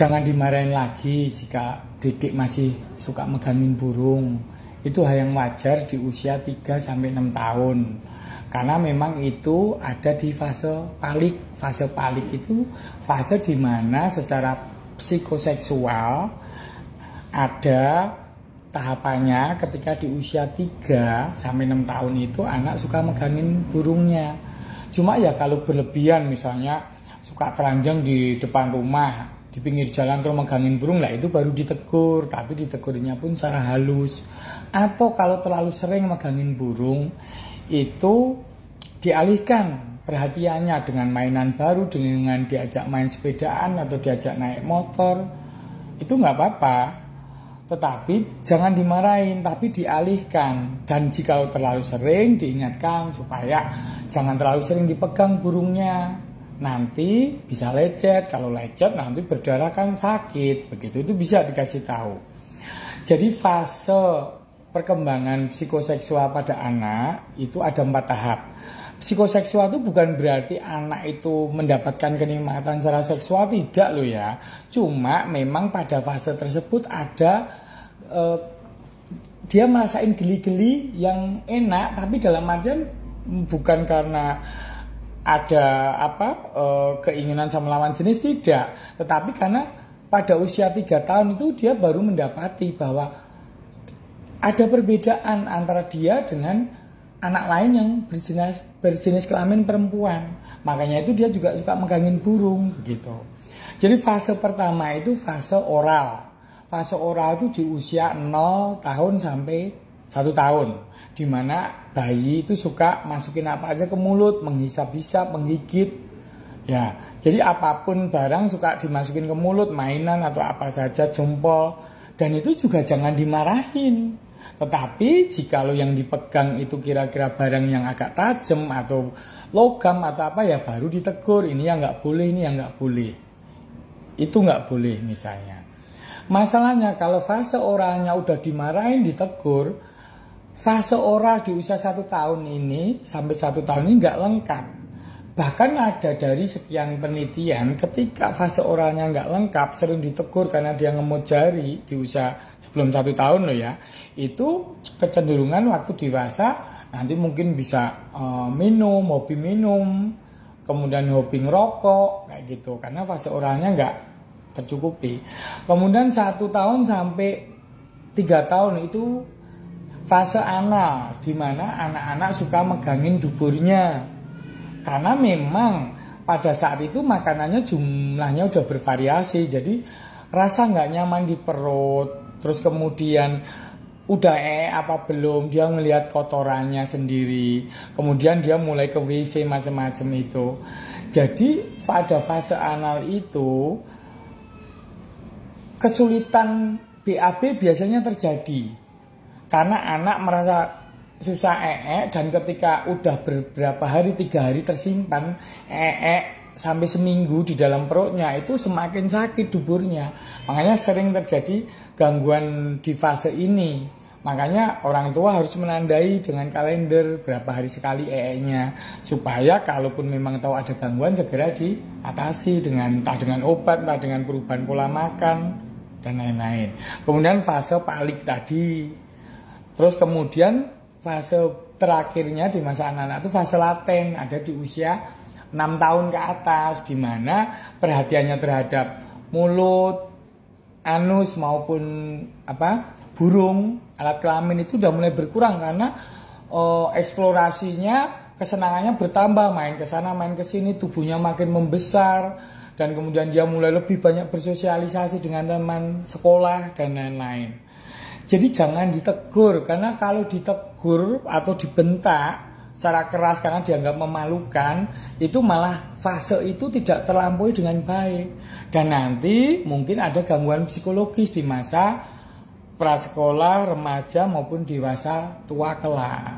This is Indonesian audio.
jangan dimarahin lagi jika Didik masih suka megangin burung. Itu hal yang wajar di usia 3 sampai 6 tahun. Karena memang itu ada di fase palik. Fase palik itu fase dimana secara psikoseksual ada tahapannya ketika di usia 3 sampai 6 tahun itu anak suka megangin burungnya. Cuma ya kalau berlebihan misalnya suka telanjang di depan rumah di pinggir jalan terus megangin burung lah itu baru ditegur tapi ditegurnya pun secara halus atau kalau terlalu sering megangin burung itu dialihkan perhatiannya dengan mainan baru dengan diajak main sepedaan atau diajak naik motor itu nggak apa-apa tetapi jangan dimarahin tapi dialihkan dan jika terlalu sering diingatkan supaya jangan terlalu sering dipegang burungnya nanti bisa lecet kalau lecet nanti berdarah kan sakit begitu itu bisa dikasih tahu jadi fase perkembangan psikoseksual pada anak itu ada empat tahap psikoseksual itu bukan berarti anak itu mendapatkan kenikmatan secara seksual tidak loh ya cuma memang pada fase tersebut ada eh, dia merasain geli-geli yang enak tapi dalam artian bukan karena ada apa e, keinginan sama lawan jenis tidak, tetapi karena pada usia tiga tahun itu dia baru mendapati bahwa ada perbedaan antara dia dengan anak lain yang berjenis berjenis kelamin perempuan. Makanya itu dia juga suka megangin burung gitu. Jadi fase pertama itu fase oral. Fase oral itu di usia 0 tahun sampai satu tahun dimana bayi itu suka masukin apa aja ke mulut menghisap-hisap menggigit ya jadi apapun barang suka dimasukin ke mulut mainan atau apa saja jempol dan itu juga jangan dimarahin tetapi jika lo yang dipegang itu kira-kira barang yang agak tajam atau logam atau apa ya baru ditegur ini yang nggak boleh ini yang nggak boleh itu nggak boleh misalnya masalahnya kalau fase orangnya udah dimarahin ditegur fase oral di usia satu tahun ini sampai satu tahun ini nggak lengkap. Bahkan ada dari sekian penelitian ketika fase oralnya nggak lengkap sering ditegur karena dia ngemut jari di usia sebelum satu tahun loh ya. Itu kecenderungan waktu dewasa nanti mungkin bisa uh, minum, hobi minum, kemudian hobi ngerokok kayak gitu karena fase oralnya nggak tercukupi. Kemudian satu tahun sampai tiga tahun itu fase anal, di mana anak-anak suka megangin duburnya karena memang pada saat itu makanannya jumlahnya udah bervariasi jadi rasa nggak nyaman di perut terus kemudian udah eh apa belum dia melihat kotorannya sendiri kemudian dia mulai ke WC macam-macam itu jadi pada fase anal itu kesulitan BAB biasanya terjadi karena anak merasa susah ee dan ketika udah beberapa hari tiga hari tersimpan ee sampai seminggu di dalam perutnya itu semakin sakit duburnya makanya sering terjadi gangguan di fase ini makanya orang tua harus menandai dengan kalender berapa hari sekali ee-nya supaya kalaupun memang tahu ada gangguan segera diatasi dengan entah dengan obat entah dengan perubahan pola makan dan lain-lain kemudian fase palik tadi Terus kemudian fase terakhirnya di masa anak-anak itu fase laten ada di usia 6 tahun ke atas di mana perhatiannya terhadap mulut, anus maupun apa burung, alat kelamin itu sudah mulai berkurang karena eh, eksplorasinya kesenangannya bertambah main ke sana main ke sini tubuhnya makin membesar dan kemudian dia mulai lebih banyak bersosialisasi dengan teman sekolah dan lain-lain. Jadi jangan ditegur karena kalau ditegur atau dibentak secara keras karena dianggap memalukan itu malah fase itu tidak terlampaui dengan baik dan nanti mungkin ada gangguan psikologis di masa prasekolah, remaja maupun dewasa tua kelak.